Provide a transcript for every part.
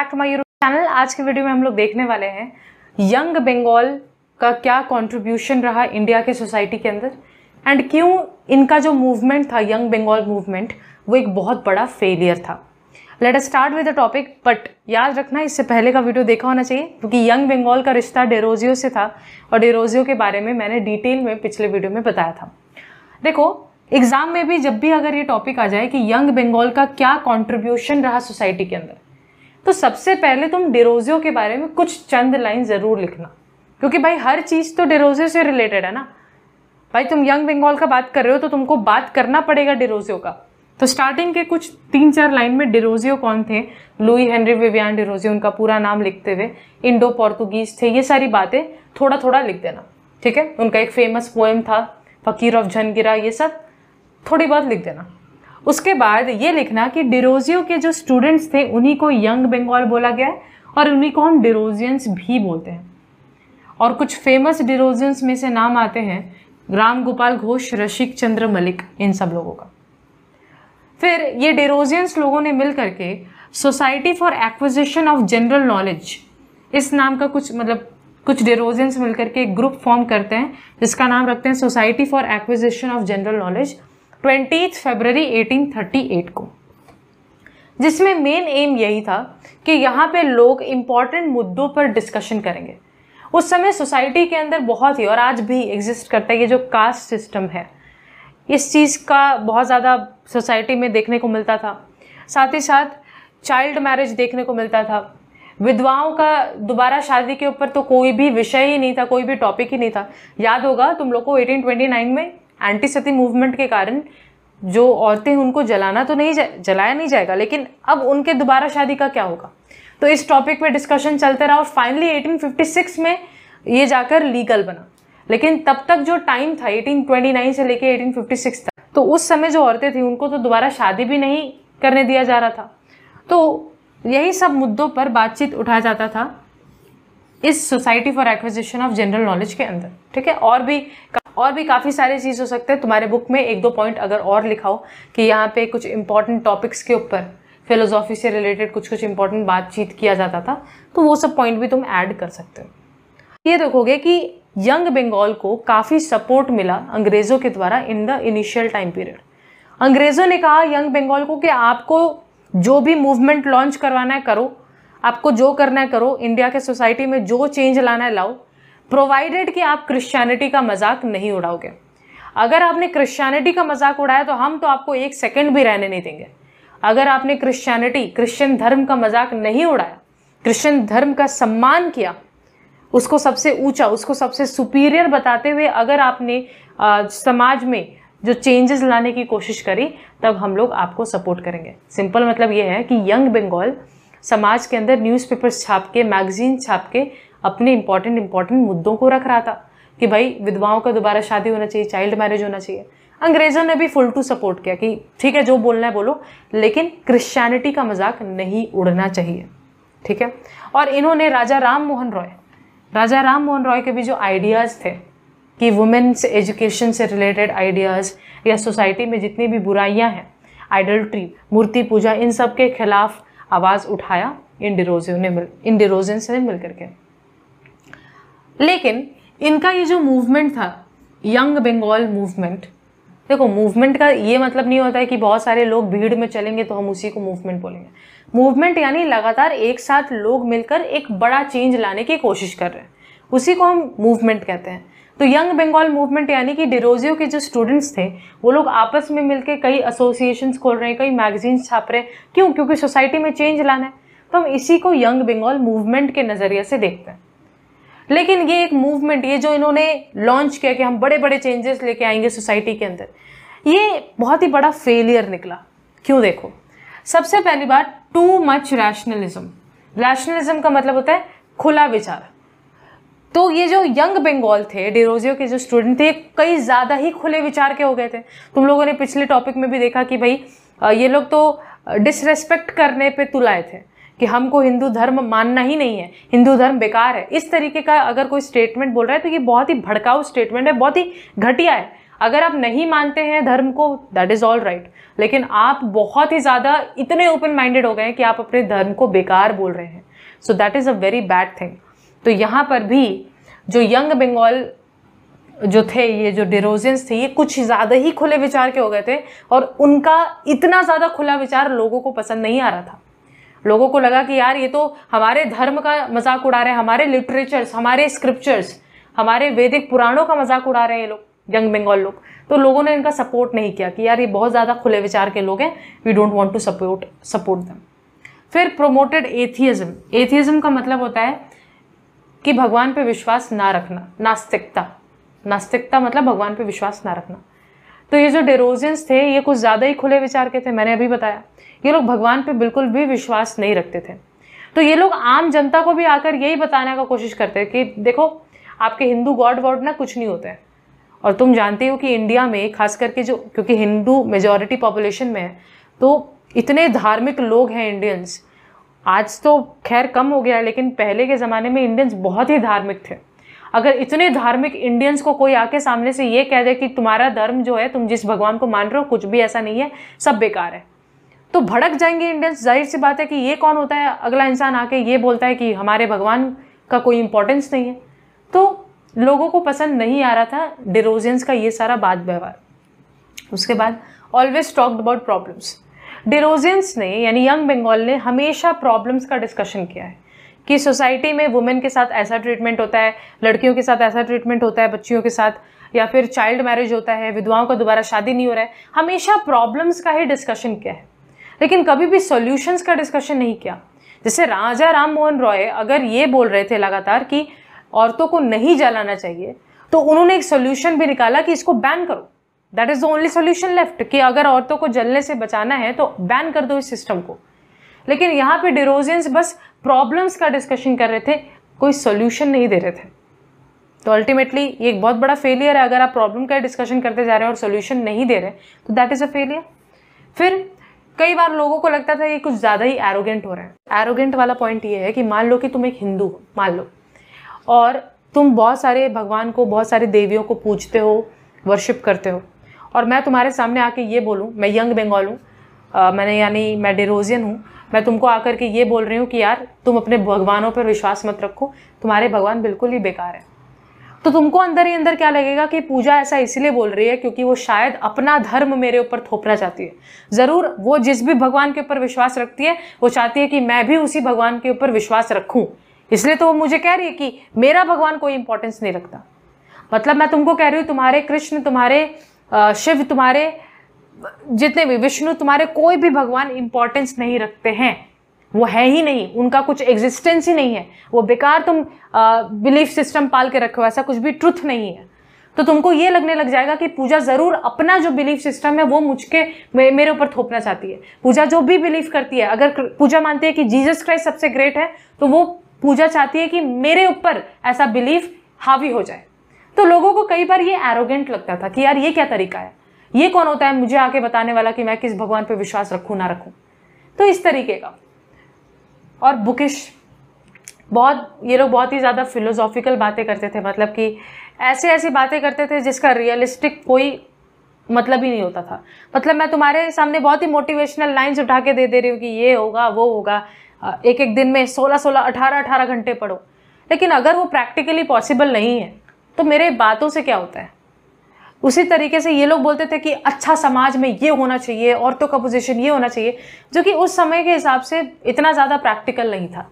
back to my YouTube channel आज के video में हम लोग देखने वाले हैं यंग बंगाल का क्या कंट्रीब्यूशन रहा इंडिया के सोसाइटी के अंदर एंड क्यों इनका जो मूवमेंट था यंग बंगाल मूवमेंट वो एक बहुत बड़ा फेलियर था let us start with the topic but याद रखना इससे पहले का वीडियो देखा होना चाहिए क्योंकि यंग बंगाल का रिश्ता डेरोजियो से था और डेरोजियो के बारे में मैंने डिटेल में पिछले वीडियो में बताया था देखो एग्जाम में भी जब भी अगर ये टॉपिक आ जाए कि यंग बंगाल का क्या कॉन्ट्रीब्यूशन रहा सोसाइटी के अंदर तो सबसे पहले तुम डिरोजियो के बारे में कुछ चंद लाइन ज़रूर लिखना क्योंकि भाई हर चीज़ तो डिरोजियो से रिलेटेड है ना भाई तुम यंग बंगाल का बात कर रहे हो तो तुमको बात करना पड़ेगा डिरोजियो का तो स्टार्टिंग के कुछ तीन चार लाइन में डिरोजियो कौन थे लुई हेनरी विवियान डिरोजियो उनका पूरा नाम लिखते हुए इंडो पोर्तुगीज थे ये सारी बातें थोड़ा थोड़ा लिख देना ठीक है उनका एक फेमस पोएम था फ़कीर ऑफ झनगिरा ये सब थोड़ी बहुत लिख देना उसके बाद ये लिखना कि डिरोजियो के जो स्टूडेंट्स थे उन्हीं को यंग बंगाल बोला गया है और उन्हीं को हम डिरोजियंस भी बोलते हैं और कुछ फेमस डिरोजियंस में से नाम आते हैं राम गोपाल घोष रशिक चंद्र मलिक इन सब लोगों का फिर ये डेरोजियंस लोगों ने मिल करके Society for Acquisition of General Knowledge इस नाम का कुछ मतलब कुछ डेरोजियंस मिल करके एक ग्रुप फॉर्म करते हैं जिसका नाम रखते हैं Society for Acquisition of General Knowledge twenty फरवरी 1838 को जिसमें मेन एम यही था कि यहाँ पे लोग इम्पॉर्टेंट मुद्दों पर डिस्कशन करेंगे उस समय सोसाइटी के अंदर बहुत ही और आज भी एग्जिस्ट करता है ये जो कास्ट सिस्टम है इस चीज़ का बहुत ज़्यादा सोसाइटी में देखने को मिलता था साथ ही साथ चाइल्ड मैरिज देखने को मिलता था विधवाओं का दोबारा शादी के ऊपर तो कोई भी विषय ही नहीं था कोई भी टॉपिक ही नहीं था याद होगा तुम लोग को 1829 में एंटी सती मूवमेंट के कारण जो औरतें उनको जलाना तो नहीं जलाया नहीं जाएगा लेकिन अब उनके दोबारा शादी का क्या होगा तो इस टॉपिक पे डिस्कशन चलते रहा और फाइनली 1856 में ये जाकर लीगल बना लेकिन तब तक जो टाइम था 1829 से लेके 1856 तक तो उस समय जो औरतें थी उनको तो दोबारा शादी भी नहीं करने दिया जा रहा था तो यही सब मुद्दों पर बातचीत उठाया जाता था इस Society for Acquisition of General Knowledge के अंदर ठीक है और भी और भी काफ़ी सारे चीज़ हो सकते हैं तुम्हारे बुक में एक दो पॉइंट अगर और लिखाओ कि यहाँ पे कुछ इंपॉर्टेंट टॉपिक्स के ऊपर फिलोसॉफी से रिलेटेड कुछ कुछ इंपॉर्टेंट बातचीत किया जाता था तो वो सब पॉइंट भी तुम ऐड कर सकते हो ये देखोगे कि यंग बंगाल को काफ़ी सपोर्ट मिला अंग्रेज़ों के द्वारा in the initial time period अंग्रेज़ों ने कहा यंग बंगाल को कि आपको जो भी मूवमेंट लॉन्च करवाना है करो आपको जो करना है करो इंडिया के सोसाइटी में जो चेंज लाना है लाओ प्रोवाइडेड कि आप क्रिश्चियनिटी का मजाक नहीं उड़ाओगे अगर आपने क्रिश्चियनिटी का मजाक उड़ाया तो हम तो आपको एक सेकंड भी रहने नहीं देंगे अगर आपने क्रिश्चियनिटी क्रिश्चियन धर्म का मजाक नहीं उड़ाया क्रिश्चियन धर्म का सम्मान किया उसको सबसे ऊंचा उसको सबसे सुपीरियर बताते हुए अगर आपने आ, समाज में जो चेंजेस लाने की कोशिश करी तब हम लोग आपको सपोर्ट करेंगे सिंपल मतलब ये है कि यंग बंगाल समाज के अंदर न्यूज़पेपर्स छाप के मैगजीन छाप के अपने इंपॉर्टेंट इंपॉर्टेंट मुद्दों को रख रहा था कि भाई विधवाओं का दोबारा शादी होना चाहिए चाइल्ड मैरिज होना चाहिए अंग्रेजों ने भी फुल टू सपोर्ट किया कि ठीक है जो बोलना है बोलो लेकिन क्रिश्चियनिटी का मजाक नहीं उड़ना चाहिए ठीक है और इन्होंने राजा राम मोहन रॉय राजा राम मोहन रॉय के भी जो आइडियाज़ थे कि वुमेन्स एजुकेशन से रिलेटेड आइडियाज़ या सोसाइटी में जितनी भी बुराइयां हैं आइडल्ट्री मूर्ति पूजा इन सब के खिलाफ आवाज़ उठाया इन डिरोजियों ने मिल इन डिरोजन से मिल करके लेकिन इनका ये जो मूवमेंट था यंग बंगाल मूवमेंट देखो मूवमेंट का ये मतलब नहीं होता है कि बहुत सारे लोग भीड़ में चलेंगे तो हम उसी को मूवमेंट बोलेंगे मूवमेंट यानी लगातार एक साथ लोग मिलकर एक बड़ा चेंज लाने की कोशिश कर रहे हैं उसी को हम मूवमेंट कहते हैं तो यंग बंगाल मूवमेंट यानी कि डिरोजियो के जो स्टूडेंट्स थे वो लोग आपस में मिलकर कई एसोसिएशंस खोल रहे हैं कई मैगजीन्स छाप रहे हैं क्यों क्योंकि सोसाइटी में चेंज लाना है तो हम इसी को यंग बंगाल मूवमेंट के नज़रिए से देखते हैं लेकिन ये एक मूवमेंट ये जो इन्होंने लॉन्च किया कि हम बड़े बड़े चेंजेस लेके आएंगे सोसाइटी के अंदर ये बहुत ही बड़ा फेलियर निकला क्यों देखो सबसे पहली बात टू मच रैशनलिज्म रैशनलिज्म का मतलब होता है खुला विचार तो ये जो यंग बंगाल थे डेरोजियो के जो स्टूडेंट थे कई ज़्यादा ही खुले विचार के हो गए थे तुम लोगों ने पिछले टॉपिक में भी देखा कि भाई ये लोग तो डिसरेस्पेक्ट करने पे तुलाए थे कि हमको हिंदू धर्म मानना ही नहीं है हिंदू धर्म बेकार है इस तरीके का अगर कोई स्टेटमेंट बोल रहा है तो ये बहुत ही भड़काऊ स्टेटमेंट है बहुत ही घटिया है अगर आप नहीं मानते हैं धर्म को दैट इज़ ऑल राइट लेकिन आप बहुत ही ज़्यादा इतने ओपन माइंडेड हो गए हैं कि आप अपने धर्म को बेकार बोल रहे हैं so that is a very bad thing तो यहाँ पर भी जो यंग बंगाल जो थे ये जो डिरोजेंस थे ये कुछ ज़्यादा ही खुले विचार के हो गए थे और उनका इतना ज़्यादा खुला विचार लोगों को पसंद नहीं आ रहा था लोगों को लगा कि यार ये तो हमारे धर्म का मजाक उड़ा रहे हैं हमारे लिटरेचर्स हमारे स्क्रिप्चर्स हमारे वैदिक पुराणों का मजाक उड़ा रहे हैं ये लोग यंग बंगाल लोग तो लोगों ने इनका सपोर्ट नहीं किया कि यार ये बहुत ज़्यादा खुले विचार के लोग हैं we don't want to support support दम फिर प्रोमोटेड एथियज़म एथियज़म का मतलब होता है कि भगवान पे विश्वास ना रखना नास्तिकता नास्तिकता मतलब भगवान पे विश्वास ना रखना तो ये जो डेरोजियंस थे ये कुछ ज़्यादा ही खुले विचार के थे मैंने अभी बताया ये लोग भगवान पे बिल्कुल भी विश्वास नहीं रखते थे तो ये लोग आम जनता को भी आकर यही बताने का कोशिश करते कि देखो आपके हिंदू गॉड वॉड ना कुछ नहीं होते हैं और तुम जानते हो कि इंडिया में खास करके जो क्योंकि हिंदू मेजॉरिटी पॉपुलेशन में है तो इतने धार्मिक लोग हैं इंडियंस आज तो खैर कम हो गया है लेकिन पहले के ज़माने में इंडियंस बहुत ही धार्मिक थे अगर इतने धार्मिक इंडियंस को कोई आके सामने से ये कह दे कि तुम्हारा धर्म जो है तुम जिस भगवान को मान रहे हो कुछ भी ऐसा नहीं है सब बेकार है तो भड़क जाएंगे इंडियंस जाहिर सी बात है कि ये कौन होता है अगला इंसान आके ये बोलता है कि हमारे भगवान का कोई इंपॉर्टेंस नहीं है तो लोगों को पसंद नहीं आ रहा था डिरोजियंस का ये सारा बात व्यवहार उसके बाद always talked about problems Derozians ने यानी यंग बंगाल ने हमेशा प्रॉब्लम्स का डिस्कशन किया है कि सोसाइटी में वुमेन के साथ ऐसा ट्रीटमेंट होता है लड़कियों के साथ ऐसा ट्रीटमेंट होता है बच्चियों के साथ या फिर चाइल्ड मैरिज होता है विधवाओं का दोबारा शादी नहीं हो रहा है हमेशा प्रॉब्लम्स का ही डिस्कशन किया है लेकिन कभी भी सोल्यूशंस का डिस्कशन नहीं किया जैसे राजा राम मोहन रॉय अगर ये बोल रहे थे लगातार कि औरतों को नहीं जलाना चाहिए तो उन्होंने एक सोल्यूशन भी निकाला कि इसको बैन करो that is the only solution left कि अगर औरतों को जलने से बचाना है तो बैन कर दो इस सिस्टम को लेकिन यहाँ पे डिरोजियंस बस प्रॉब्लम्स का डिस्कशन कर रहे थे कोई सोल्यूशन नहीं दे रहे थे तो अल्टीमेटली ये एक बहुत बड़ा फेलियर है अगर आप प्रॉब्लम का डिस्कशन करते जा रहे हैं और सोल्यूशन नहीं दे रहे तो दैट इज़ अ फेलियर फिर कई बार लोगों को लगता था ये कुछ ज़्यादा ही एरोगेंट हो रहा है एरोगेंट वाला पॉइंट ये है कि मान लो कि तुम एक हिंदू हो मान लो और तुम बहुत सारे भगवान को बहुत सारे देवियों को पूजते हो वर्शिप करते हो और मैं तुम्हारे सामने आके ये बोलूँ मैं यंग बंगाल हूँ मैंने यानी मैं डेरोजियन हूँ मैं तुमको आकर के ये बोल रही हूँ कि यार तुम अपने भगवानों पर विश्वास मत रखो तुम्हारे भगवान बिल्कुल ही बेकार है तो तुमको अंदर ही अंदर क्या लगेगा कि पूजा ऐसा इसलिए बोल रही है क्योंकि वो शायद अपना धर्म मेरे ऊपर थोपना चाहती है ज़रूर वो जिस भी भगवान के ऊपर विश्वास रखती है वो चाहती है कि मैं भी उसी भगवान के ऊपर विश्वास रखूँ इसलिए तो वो मुझे कह रही है कि मेरा भगवान कोई इंपॉर्टेंस नहीं रखता मतलब मैं तुमको कह रही हूँ तुम्हारे कृष्ण तुम्हारे शिव तुम्हारे जितने भी विष्णु तुम्हारे कोई भी भगवान इम्पोर्टेंस नहीं रखते हैं वो है ही नहीं उनका कुछ एग्जिस्टेंस ही नहीं है वो बेकार तुम बिलीफ सिस्टम पाल के रखो ऐसा कुछ भी ट्रुथ नहीं है तो तुमको ये लगने लग जाएगा कि पूजा ज़रूर अपना जो बिलीफ सिस्टम है वो मुझके मेरे ऊपर थोपना चाहती है पूजा जो भी बिलीव करती है अगर पूजा मानती है कि जीसस क्राइस्ट सबसे ग्रेट है तो वो पूजा चाहती है कि मेरे ऊपर ऐसा बिलीफ हावी हो जाए तो लोगों को कई बार ये एरोगेंट लगता था कि यार ये क्या तरीका है ये कौन होता है मुझे आके बताने वाला कि मैं किस भगवान पर विश्वास रखूँ ना रखूँ तो इस तरीके का और बुकिश बहुत ये लोग बहुत ही ज़्यादा फिलोसॉफिकल बातें करते थे मतलब कि ऐसे ऐसी बातें करते थे जिसका रियलिस्टिक कोई मतलब ही नहीं होता था मतलब मैं तुम्हारे सामने बहुत ही मोटिवेशनल लाइंस उठा के दे दे रही हूँ कि ये होगा वो होगा एक एक दिन में सोलह सोलह अठारह अठारह घंटे पढ़ो लेकिन अगर वो प्रैक्टिकली पॉसिबल नहीं है तो मेरे बातों से क्या होता है उसी तरीके से ये लोग बोलते थे कि अच्छा समाज में ये होना चाहिए औरतों का पोजीशन ये होना चाहिए जो कि उस समय के हिसाब से इतना ज़्यादा प्रैक्टिकल नहीं था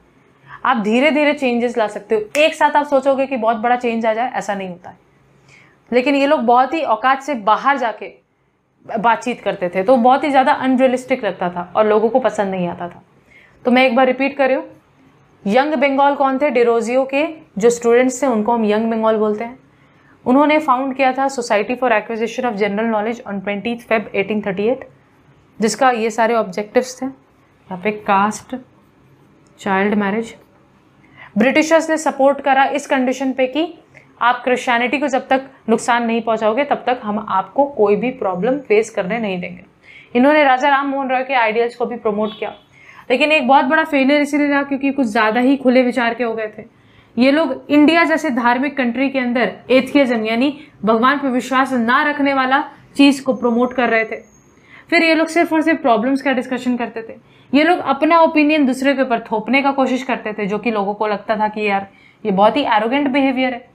आप धीरे धीरे चेंजेस ला सकते हो एक साथ आप सोचोगे कि बहुत बड़ा चेंज आ जाए ऐसा नहीं होता है लेकिन ये लोग बहुत ही औकात से बाहर जाके बातचीत करते थे तो बहुत ही ज़्यादा अनरियलिस्टिक लगता था और लोगों को पसंद नहीं आता था तो मैं एक बार रिपीट कर रही हूँ यंग बंगाल कौन थे डिरोजियो के जो स्टूडेंट्स थे उनको हम यंग बंगाल बोलते हैं उन्होंने फाउंड किया था Society for Acquisition of General Knowledge on twenty Feb eighteen thirty eight जिसका ये सारे ऑब्जेक्टिव्स थे यहाँ पे कास्ट चाइल्ड मैरिज ब्रिटिशर्स ने सपोर्ट करा इस कंडीशन पे कि आप क्रिश्चियनिटी को जब तक नुकसान नहीं पहुंचाओगे तब तक हम आपको कोई भी प्रॉब्लम फेस करने नहीं देंगे इन्होंने राजा राम मोहन रॉय के आइडियाज़ को भी प्रमोट किया लेकिन एक बहुत बड़ा फेलियर इसीलिए रहा क्योंकि कुछ ज़्यादा ही खुले विचार के हो गए थे ये लोग इंडिया जैसे धार्मिक कंट्री के अंदर एथियजम यानी भगवान पर विश्वास ना रखने वाला चीज़ को प्रमोट कर रहे थे फिर ये लोग सिर्फ और सिर्फ प्रॉब्लम्स का डिस्कशन करते थे ये लोग अपना ओपिनियन दूसरे के ऊपर थोपने का कोशिश करते थे जो कि लोगों को लगता था कि यार ये बहुत ही एरोगेंट बिहेवियर है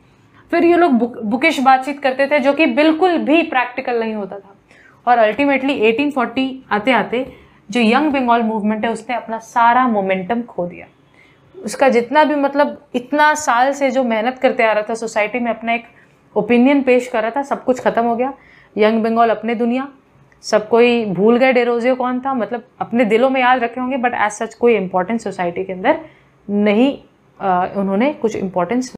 फिर ये लोग बुक, बुकिश बातचीत करते थे जो कि बिल्कुल भी प्रैक्टिकल नहीं होता था और अल्टीमेटली 1840 आते आते जो यंग बंगाल मूवमेंट है उसने अपना सारा मोमेंटम खो दिया उसका जितना भी मतलब इतना साल से जो मेहनत करते आ रहा था सोसाइटी में अपना एक ओपिनियन पेश कर रहा था सब कुछ ख़त्म हो गया यंग बंगाल अपने दुनिया सब कोई भूल गए डेरोजियो कौन था मतलब अपने दिलों में याद रखे होंगे बट एज सच कोई इम्पोर्टेंस सोसाइटी के अंदर नहीं आ, उन्होंने कुछ इम्पोर्टेंस